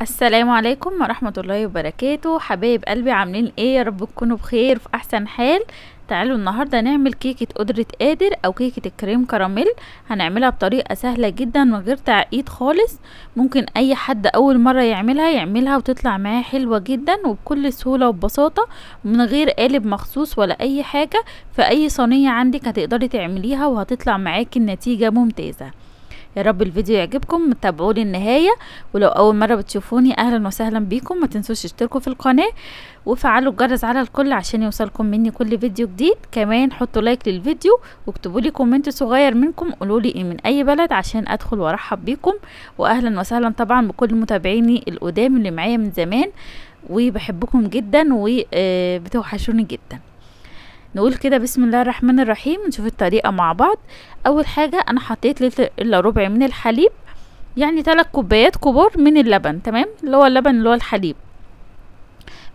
السلام عليكم ورحمة الله وبركاته حبايب قلبي عاملين ايه يا رب تكونوا بخير في احسن حال تعالوا النهاردة نعمل كيكة قدرة قادر او كيكة الكريم كراميل هنعملها بطريقة سهلة جدا من غير تعقيد خالص ممكن اي حد اول مرة يعملها يعملها وتطلع معاه حلوة جدا وبكل سهولة وببساطة من غير قالب مخصوص ولا اي حاجة في اي صينية عندك هتقدري تعمليها وهتطلع معاكي النتيجة ممتازة يا رب الفيديو يعجبكم تابعوني النهايه ولو اول مره بتشوفوني اهلا وسهلا بيكم ما تنسوش تشتركوا في القناه وفعلوا الجرس على الكل عشان يوصلكم مني كل فيديو جديد كمان حطوا لايك للفيديو واكتبوا لي كومنت صغير منكم قولوا لي ايه من اي بلد عشان ادخل وارحب بيكم واهلا وسهلا طبعا بكل متابعيني القدام اللي معايا من زمان وبحبكم جدا وبتوحشوني جدا نقول كده بسم الله الرحمن الرحيم نشوف الطريقة مع بعض اول حاجة انا حطيت لتر الا ربع من الحليب يعني ثلاث كوبايات كبار من اللبن تمام اللي هو اللبن اللي هو الحليب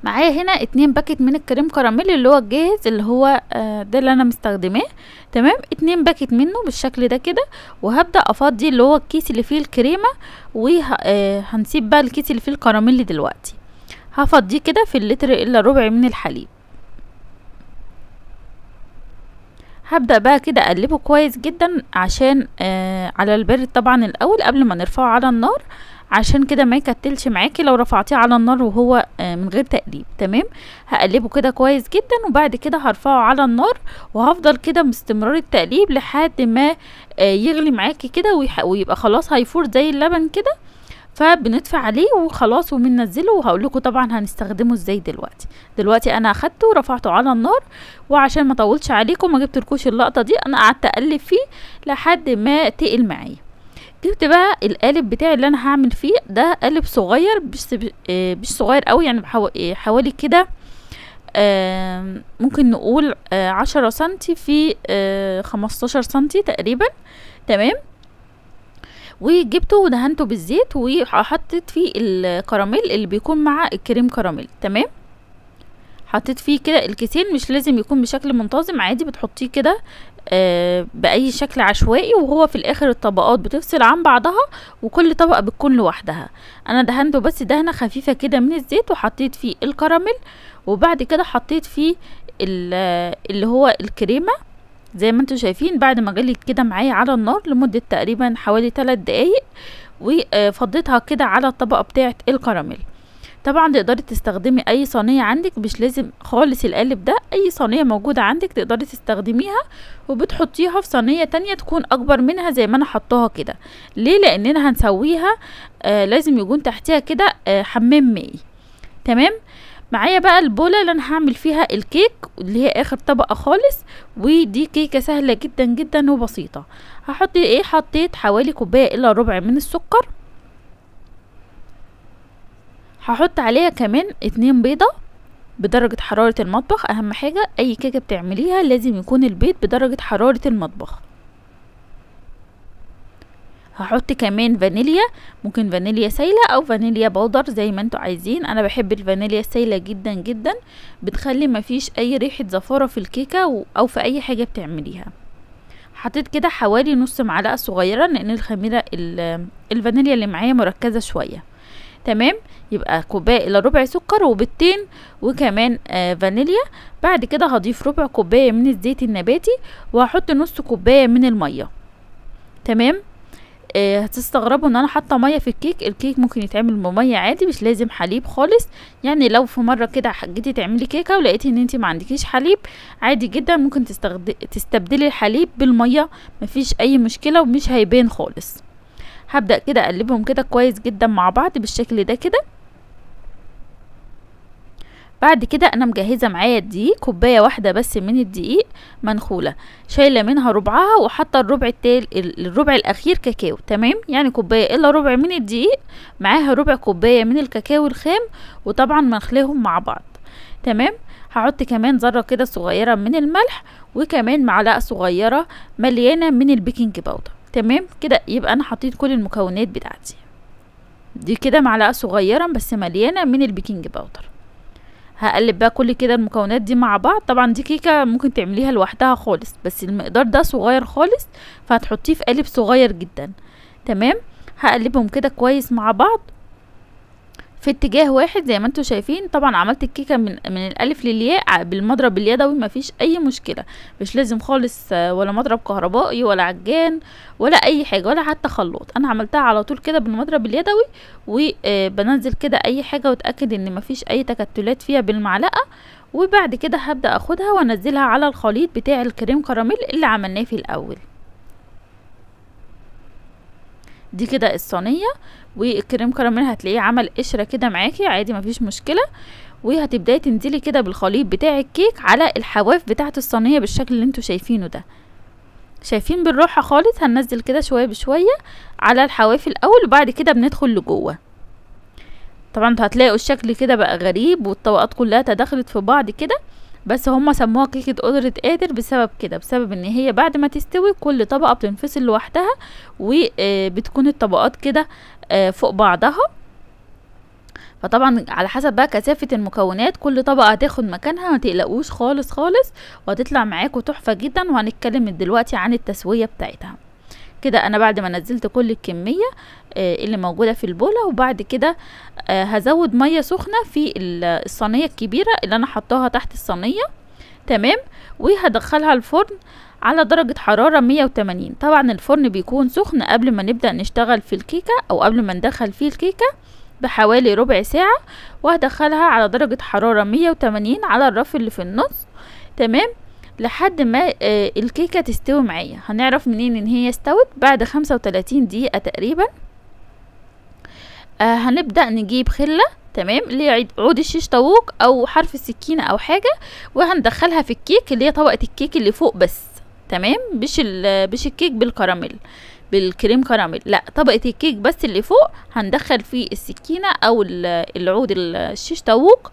معايا هنا اتنين باكت من الكريم كراميل اللي هو الجاهز اللي هو آه، ده اللي انا مستخدماه تمام اتنين باكت منه بالشكل ده كده وهبدا افضي اللي هو الكيس اللي فيه الكريمه وهنسيب آه، بقى الكيس اللي فيه الكراميل دلوقتي هفضيه كده في اللتر الا ربع من الحليب هبدأ بقى كده اقلبه كويس جدا عشان آه على البرد طبعا الاول قبل ما نرفعه على النار عشان كده ما يكتلش معاكي لو رفعتيه على النار وهو آه من غير تقليب تمام هقلبه كده كويس جدا وبعد كده هرفعه على النار وهفضل كده باستمرار التقليب لحد ما آه يغلي معاكي كده ويبقى خلاص هيفور زي اللبن كده فبندفع عليه وخلاص وبننزله وهقول لكم طبعا هنستخدمه ازاي دلوقتي دلوقتي انا اخدته ورفعته على النار وعشان ما اطولش عليكم ما جبتلكوش اللقطه دي انا قعدت اقلب فيه لحد ما تقل معايا جبت بقى القالب بتاعي اللي انا هعمل فيه ده قالب صغير مش آه، مش صغير قوي يعني آه، حوالي كده ممكن نقول آه، عشرة سنتي في خمستاشر سنتي تقريبا تمام وجبته ودهنته بالزيت وحطيت فيه الكراميل اللي بيكون مع الكريم كراميل تمام حطيت فيه كده الكيسين مش لازم يكون بشكل منتظم عادي بتحطيه كده آه باي شكل عشوائي وهو في الاخر الطبقات بتفصل عن بعضها وكل طبقه بتكون لوحدها انا دهنته بس دهنه خفيفه كده من الزيت وحطيت فيه الكراميل وبعد كده حطيت فيه اللي هو الكريمه زي ما انتم شايفين بعد ما غليت كده معايا على النار لمدة تقريبا حوالي 3 دقايق وفضيتها كده على الطبقة بتاعة الكراميل طبعا تقدري تستخدمي اي صينيه عندك مش لازم خالص القالب ده اي صينيه موجوده عندك تقدري تستخدميها وبتحطيها في صينيه تانية تكون اكبر منها زي ما انا حطاها كده ليه لاننا هنسويها آه لازم يكون تحتيها كده آه حمام مائي تمام معايا بقى البوله اللي انا هعمل فيها الكيك اللي هي اخر طبقه خالص ودي كيكه سهله جدا جدا وبسيطه هحط ايه حطيت حوالي كوبايه الا ربع من السكر هحط عليها كمان اتنين بيضه بدرجة حرارة المطبخ أهم حاجة أي كيكة بتعمليها لازم يكون البيض بدرجة حرارة المطبخ هحط كمان فانيليا ممكن فانيليا سايله او فانيليا بودر زي ما انتوا عايزين انا بحب الفانيليا السايله جدا جدا بتخلي مفيش اي ريحه زفاره في الكيكه او في اي حاجه بتعمليها حطيت كده حوالي نص معلقه صغيره لان الخميره الفانيليا اللي معايا مركزه شويه تمام يبقى كوبايه الى ربع سكر وبيضتين وكمان آه فانيليا بعد كده هضيف ربع كوبايه من الزيت النباتي وهحط نص كوبايه من الميه تمام آه، هتستغربوا ان انا حاطه ميه في الكيك الكيك ممكن يتعمل بميه عادي مش لازم حليب خالص يعني لو في مره كده جيتي تعملي كيكه ولقيتي ان انت ما عندكيش حليب عادي جدا ممكن تستبدلي الحليب بالميه مفيش اي مشكله ومش هيبان خالص هبدا كده اقلبهم كده كويس جدا مع بعض بالشكل ده كده بعد كده انا مجهزه معايا الدقيق كوبايه واحده بس من الدقيق منخوله شايله منها ربعها وحاطه الربع التال الربع الاخير كاكاو تمام يعني كوبايه الا ربع من الدقيق معاها ربع كوبايه من الكاكاو الخام وطبعا منخلهم مع بعض تمام هحط كمان ذره كده صغيره من الملح وكمان معلقه صغيره مليانه من البيكنج باودر تمام كده يبقى انا حطيت كل المكونات بتاعتي دي كده معلقه صغيره بس مليانه من البيكنج باودر هقلب بقى كل كده المكونات دي مع بعض طبعا دي كيكه ممكن تعمليها لوحدها خالص بس المقدار ده صغير خالص فهتحطيه في قالب صغير جدا تمام هقلبهم كده كويس مع بعض في اتجاه واحد زي ما انتم شايفين طبعا عملت الكيكه من من الالف للياء بالمضرب اليدوي مفيش اي مشكله مش لازم خالص آه، ولا مضرب كهربائي ولا عجان ولا اي حاجه ولا حتى خلاط انا عملتها على طول كده بالمضرب اليدوي وبنزل آه، كده اي حاجه واتاكد ان مفيش اي تكتلات فيها بالمعلقه وبعد كده هبدا اخدها وانزلها على الخليط بتاع الكريم كراميل اللي عملناه في الاول دي كده الصينيه والكريم كراميل هتلاقيه عمل قشره كده معاكي عادي مفيش مشكله وهتبداي تنزلي كده بالخليط بتاع الكيك على الحواف بتاعه الصينيه بالشكل اللي انتوا شايفينه ده شايفين بالراحه خالص هننزل كده شويه بشويه على الحواف الاول وبعد كده بندخل لجوه طبعا هتلاقوا الشكل كده بقى غريب والطبقات كلها تدخلت في بعض كده بس هما سموها كيكة قدرة قادر بسبب كده بسبب ان هي بعد ما تستوي كل طبقة بتنفصل لوحدها وبتكون آه، الطبقات كده آه، فوق بعضها فطبعا على حسب بقى كثافة المكونات كل طبقة هتاخد مكانها ما تقلقوش خالص خالص وهتطلع معاكم تحفة جدا وهنتكلم دلوقتي عن التسوية بتاعتها كده انا بعد ما نزلت كل الكمية آه، اللي موجودة في البولة وبعد كده آه، هزود مية سخنة في الصينية الكبيرة اللي انا حطاها تحت الصينية تمام وهدخلها الفرن على درجة حرارة 180 طبعا الفرن بيكون سخن قبل ما نبدأ نشتغل في الكيكة او قبل ما ندخل فيه الكيكة بحوالي ربع ساعة وهدخلها على درجة حرارة 180 على الرف اللي في النص تمام لحد ما آه، الكيكة تستوي معايا هنعرف منين ان هي استوت بعد 35 دقيقة تقريبا آه هنبدأ نجيب خلة تمام اللي هي عود الشيش طاووق او حرف السكينة او حاجة وهندخلها في الكيك اللي هي طبقة الكيك اللي فوق بس تمام مش مش الكيك بالكراميل بالكريم كراميل لا طبقة الكيك بس اللي فوق هندخل فيه السكينة او العود الشيش طاووق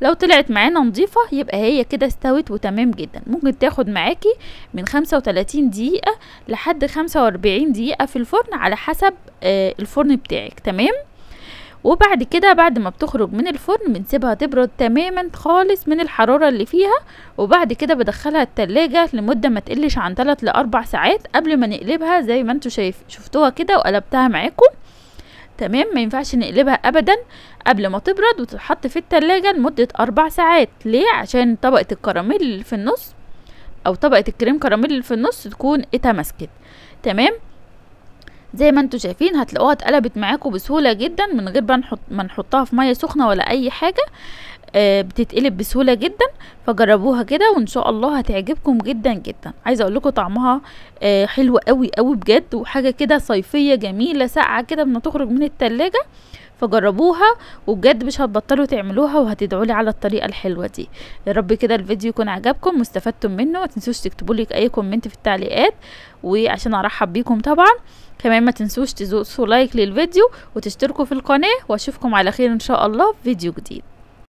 لو طلعت معانا نظيفة يبقى هي كده استوت وتمام جدا ممكن تاخد معاكي من خمسة وتلاتين دقيقة لحد خمسة واربعين دقيقة في الفرن على حسب آه، الفرن بتاعك تمام وبعد كده بعد ما بتخرج من الفرن بنسيبها تبرد تماما خالص من الحرارة اللي فيها وبعد كده بدخلها التلاجة لمدة ما تقلش عن 3 ل 4 ساعات قبل ما نقلبها زي ما انتوا شايف شفتوها كده وقلبتها معاكم تمام ما ينفعش نقلبها ابدا قبل ما تبرد وتتحط في التلاجة لمدة أربع ساعات ليه عشان طبقة الكراميل في النص او طبقة الكريم كراميل في النص تكون اتماسكت تمام زي ما انتوا شايفين هتلاقوها اتقلبت معاكم بسهوله جدا من غير ما نحطها في ميه سخنه ولا اي حاجه آه، بتتقلب بسهوله جدا فجربوها كده وان شاء الله هتعجبكم جدا جدا عايزه اقول لكم طعمها آه، حلو قوي قوي بجد وحاجه كده صيفيه جميله ساقعه كده لما تخرج من التلاجة فجربوها وبجد مش هتبطلوا تعملوها وهتدعوا لي على الطريقه الحلوه دي يا رب كده الفيديو يكون عجبكم واستفدتم منه ما تنسوش تكتبوا لي اي كومنت في التعليقات وعشان ارحب بيكم طبعا كمان ما تنسوش تدوسوا لايك للفيديو وتشتركوا في القناه واشوفكم على خير ان شاء الله في فيديو جديد